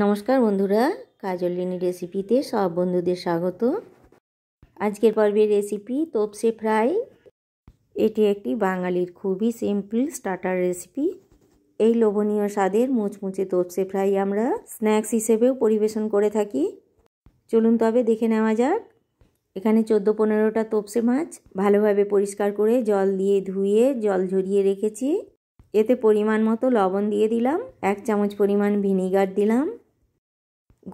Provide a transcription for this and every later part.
নমস্কার বন্ধুরা কাজলিনী রেসিপিতে সব বন্ধুদের স্বাগত আজকের পর্বের রেসিপি তোপসে ফ্রাই এটি একটি বাঙালির খুবই সিম্পল স্টার্টার রেসিপি এই লোভনীয় স্বাদের মুচমুচে তোপসে ফ্রাই আমরা স্ন্যাক্স হিসেবেও পরিবেশন করে থাকি চলুন তবে দেখে নেওয়া যাক এখানে চোদ্দো পনেরোটা তোপসে মাছ ভালোভাবে পরিষ্কার করে জল দিয়ে ধুয়ে জল ঝরিয়ে রেখেছি এতে পরিমাণ মতো লবণ দিয়ে দিলাম এক চামচ পরিমাণ ভিনিগার দিলাম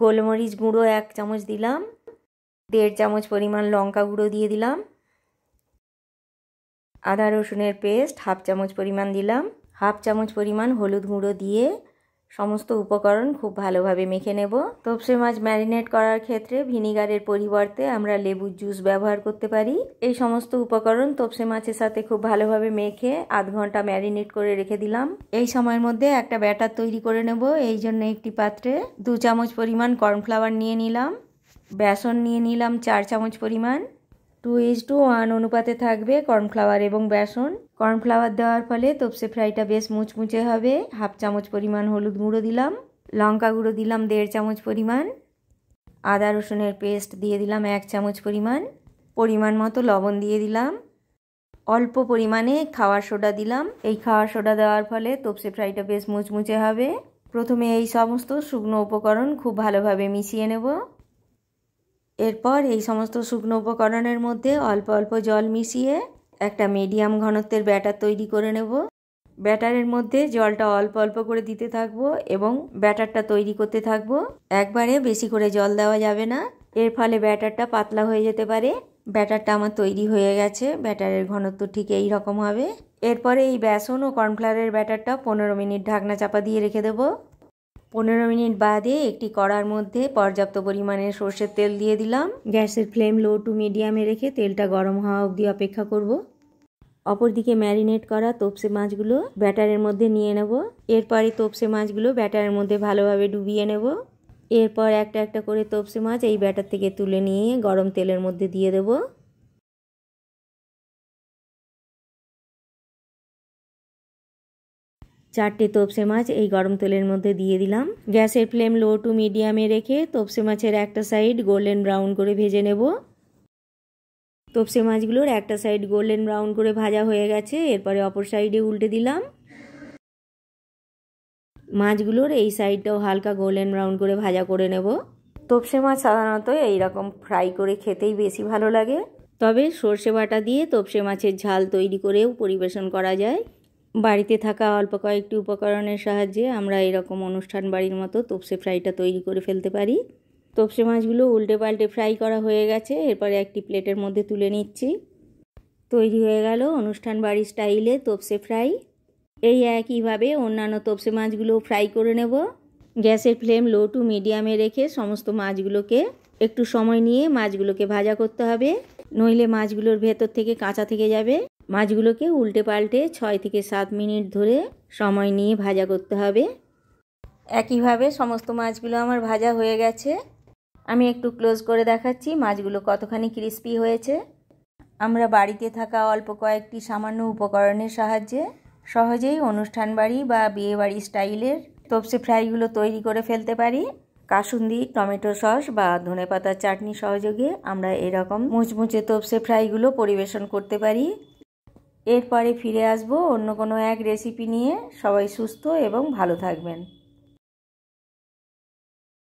গোলমরিচ গুঁড়ো এক চামচ দিলাম দেড় চামচ পরিমাণ লঙ্কা গুঁড়ো দিয়ে দিলাম আদা রসুনের পেস্ট হাফ চামচ পরিমাণ দিলাম হাফ চামচ পরিমাণ হলুদ গুঁড়ো দিয়ে সমস্ত উপকরণ খুব ভালোভাবে মেখে নেব তপসে মাছ ম্যারিনেট করার ক্ষেত্রে ভিনিগারের পরিবর্তে আমরা লেবুর জুস ব্যবহার করতে পারি এই সমস্ত উপকরণ তপসে মাছের সাথে খুব ভালোভাবে মেখে আধ ঘন্টা ম্যারিনেট করে রেখে দিলাম এই সময়ের মধ্যে একটা ব্যাটার তৈরি করে নেব এই জন্য একটি পাত্রে দু চামচ পরিমাণ কর্নফ্লাওয়ার নিয়ে নিলাম বেসন নিয়ে নিলাম চার চামচ পরিমাণ টু ইজ টু ওয়ান অনুপাতে থাকবে কর্নফ্লাওয়ার এবং বেসন কর্নফ্লাওয়ার দেওয়ার ফলে তপসে ফ্রাইটা বেশ মুচমুচে হবে হাফ চামচ পরিমাণ হলুদ গুঁড়ো দিলাম লঙ্কা গুঁড়ো দিলাম দেড় চামচ পরিমাণ আদা রসুনের পেস্ট দিয়ে দিলাম এক চামচ পরিমাণ পরিমাণ মতো লবণ দিয়ে দিলাম অল্প পরিমাণে খাওয়ার সোডা দিলাম এই খাওয়ার সোডা দেওয়ার ফলে তপসে ফ্রাইটা বেশ মুচমুচে হবে প্রথমে এই সমস্ত শুকনো উপকরণ খুব ভালোভাবে মিশিয়ে নেব এরপর এই সমস্ত শুকনো উপকরণের মধ্যে অল্প অল্প জল মিশিয়ে একটা মিডিয়াম ঘনত্বের ব্যাটার তৈরি করে নেব ব্যাটারের মধ্যে জলটা অল্প অল্প করে দিতে থাকবো এবং ব্যাটারটা তৈরি করতে থাকবো একবারে বেশি করে জল দেওয়া যাবে না এর ফলে ব্যাটারটা পাতলা হয়ে যেতে পারে ব্যাটারটা আমার তৈরি হয়ে গেছে ব্যাটারের ঘনত্ব ঠিক এই রকম হবে এরপরে এই বেসন ও কর্নফ্লাওয়ারের ব্যাটারটা পনেরো মিনিট ঢাকনা চাপা দিয়ে রেখে দেবো পনেরো মিনিট বাদে একটি কড়ার মধ্যে পর্যাপ্ত পরিমাণে সর্ষের তেল দিয়ে দিলাম গ্যাসের ফ্লেম লো টু মিডিয়ামে রেখে তেলটা গরম হওয়া অবধি অপেক্ষা করব অপরদিকে ম্যারিনেট করা তোপসে মাছগুলো ব্যাটারের মধ্যে নিয়ে নেব এরপরে তোপসে মাছগুলো ব্যাটারের মধ্যে ভালোভাবে ডুবিয়ে নেব এরপর একটা একটা করে তোপসে মাছ এই ব্যাটার থেকে তুলে নিয়ে গরম তেলের মধ্যে দিয়ে দেবো চারটে তোপসে মাছ এই গরম তেলের মধ্যে দিয়ে দিলাম গ্যাসের ফ্লেম লো টু মিডিয়ামে রেখে তোপসে মাছের একটা সাইড গোল্ডেন ব্রাউন করে ভেজে নেব তোপসে মাছগুলোর একটা সাইড গোল্ডেন ব্রাউন করে ভাজা হয়ে গেছে এরপরে অপর সাইডে উল্টে দিলাম মাছগুলোর এই সাইডটাও হালকা গোল্ডেন ব্রাউন করে ভাজা করে নেব তোপসে মাছ সাধারণত এইরকম ফ্রাই করে খেতেই বেশি ভালো লাগে তবে সর্ষে বাটা দিয়ে তোপসে মাছের ঝাল তৈরি করেও পরিবেশন করা যায় বাড়িতে থাকা অল্প কয়েকটি উপকরণের সাহায্যে আমরা এরকম অনুষ্ঠান বাড়ির মতো তোপসে ফ্রাইটা তৈরি করে ফেলতে পারি তোপসে মাছগুলো উল্টে পাল্টে ফ্রাই করা হয়ে গেছে এরপরে একটি প্লেটের মধ্যে তুলে নিচ্ছি তৈরি হয়ে গেল অনুষ্ঠান বাড়ির স্টাইলে তোপসে ফ্রাই এই একইভাবে অন্যান্য তোপসে মাছগুলো ফ্রাই করে নেব গ্যাসের ফ্লেম লো টু মিডিয়ামে রেখে সমস্ত মাছগুলোকে একটু সময় নিয়ে মাছগুলোকে ভাজা করতে হবে নইলে মাছগুলোর ভেতর থেকে কাঁচা থেকে যাবে মাছগুলোকে উল্টে পাল্টে ছয় থেকে সাত মিনিট ধরে সময় নিয়ে ভাজা করতে হবে একইভাবে সমস্ত মাছগুলো আমার ভাজা হয়ে গেছে আমি একটু ক্লোজ করে দেখাচ্ছি মাছগুলো কতখানি ক্রিস্পি হয়েছে আমরা বাড়িতে থাকা অল্প কয়েকটি সামান্য উপকরণের সাহায্যে সহজেই অনুষ্ঠান বাড়ি বা বিয়ে বাড়ি স্টাইলের তপসে ফ্রাইগুলো তৈরি করে ফেলতে পারি কাসুন্দি টমেটো সস বা ধনে পাতার চাটনি সহযোগে আমরা এরকম মুচমুচে তপসে ফ্রাইগুলো পরিবেশন করতে পারি এরপরে ফিরে আসব অন্য কোনো এক রেসিপি নিয়ে সবাই সুস্থ এবং ভালো থাকবেন